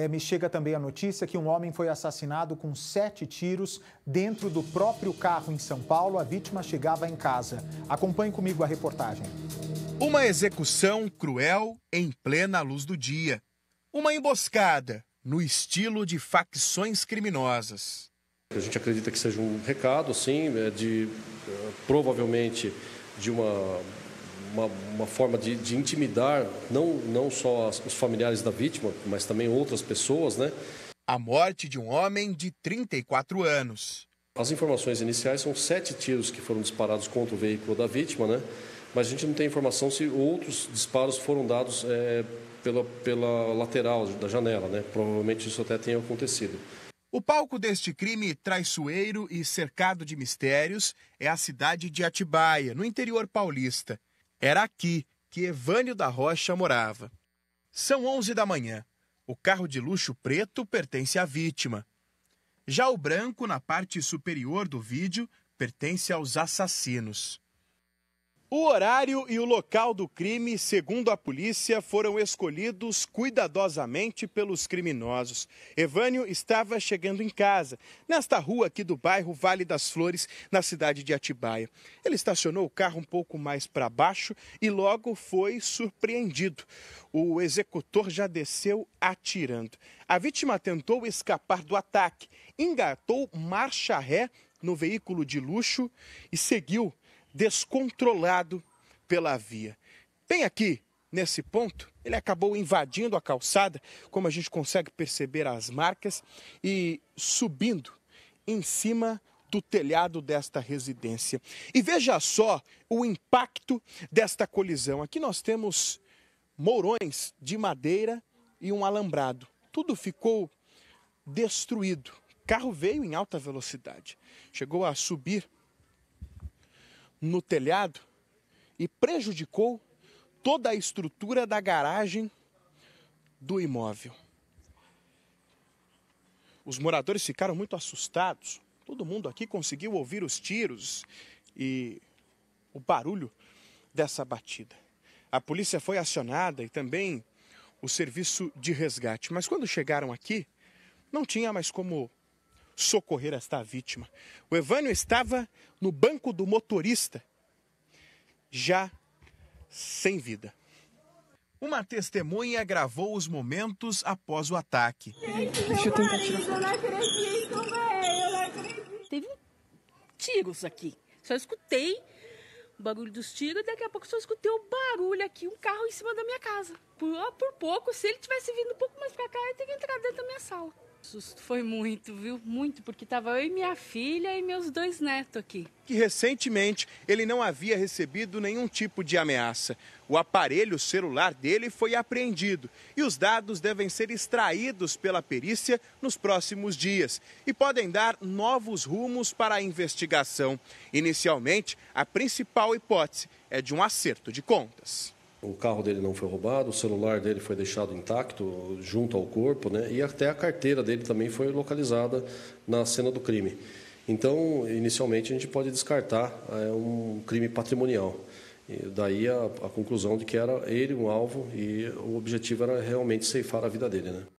É, me chega também a notícia que um homem foi assassinado com sete tiros dentro do próprio carro em São Paulo. A vítima chegava em casa. Acompanhe comigo a reportagem. Uma execução cruel em plena luz do dia. Uma emboscada no estilo de facções criminosas. A gente acredita que seja um recado, assim de é, provavelmente de uma uma, uma forma de, de, intimidar não, não só os familiares da vítima, mas também outras pessoas, né? A morte de um homem de 34 anos. As informações iniciais são sete tiros que foram disparados contra o veículo da vítima, né? Mas a gente não tem informação se outros disparos foram dados é, pela, pela lateral da janela, né? Provavelmente isso até tenha acontecido. O palco deste crime traiçoeiro e cercado de mistérios é a cidade de Atibaia, no interior paulista. Era aqui que Evânio da Rocha morava. São onze da manhã. O carro de luxo preto pertence à vítima. Já o branco, na parte superior do vídeo, pertence aos assassinos. O horário e o local do crime, segundo a polícia, foram escolhidos cuidadosamente pelos criminosos. Evânio estava chegando em casa, nesta rua aqui do bairro Vale das Flores, na cidade de Atibaia. Ele estacionou o carro um pouco mais para baixo e logo foi surpreendido. O executor já desceu atirando. A vítima tentou escapar do ataque, engatou marcha ré no veículo de luxo e seguiu descontrolado pela via. Bem aqui, nesse ponto, ele acabou invadindo a calçada, como a gente consegue perceber as marcas, e subindo em cima do telhado desta residência. E veja só o impacto desta colisão. Aqui nós temos mourões de madeira e um alambrado. Tudo ficou destruído. O carro veio em alta velocidade, chegou a subir no telhado e prejudicou toda a estrutura da garagem do imóvel. Os moradores ficaram muito assustados. Todo mundo aqui conseguiu ouvir os tiros e o barulho dessa batida. A polícia foi acionada e também o serviço de resgate. Mas quando chegaram aqui, não tinha mais como socorrer esta vítima. O Evânio estava no banco do motorista, já sem vida. Uma testemunha gravou os momentos após o ataque. Deixa eu tentar tirar. Eu não acredito, velho, eu não acredito. Teve tiros aqui. Só escutei o barulho dos tiros e daqui a pouco só escutei o barulho aqui, um carro em cima da minha casa. Por, por pouco, se ele tivesse vindo um pouco mais pra cá, eu teria entrado dentro da minha sala susto foi muito, viu? Muito, porque estava eu e minha filha e meus dois netos aqui. Que recentemente ele não havia recebido nenhum tipo de ameaça. O aparelho celular dele foi apreendido e os dados devem ser extraídos pela perícia nos próximos dias e podem dar novos rumos para a investigação. Inicialmente, a principal hipótese é de um acerto de contas o carro dele não foi roubado, o celular dele foi deixado intacto junto ao corpo, né? E até a carteira dele também foi localizada na cena do crime. Então, inicialmente a gente pode descartar é, um crime patrimonial. E daí a, a conclusão de que era ele um alvo e o objetivo era realmente ceifar a vida dele, né?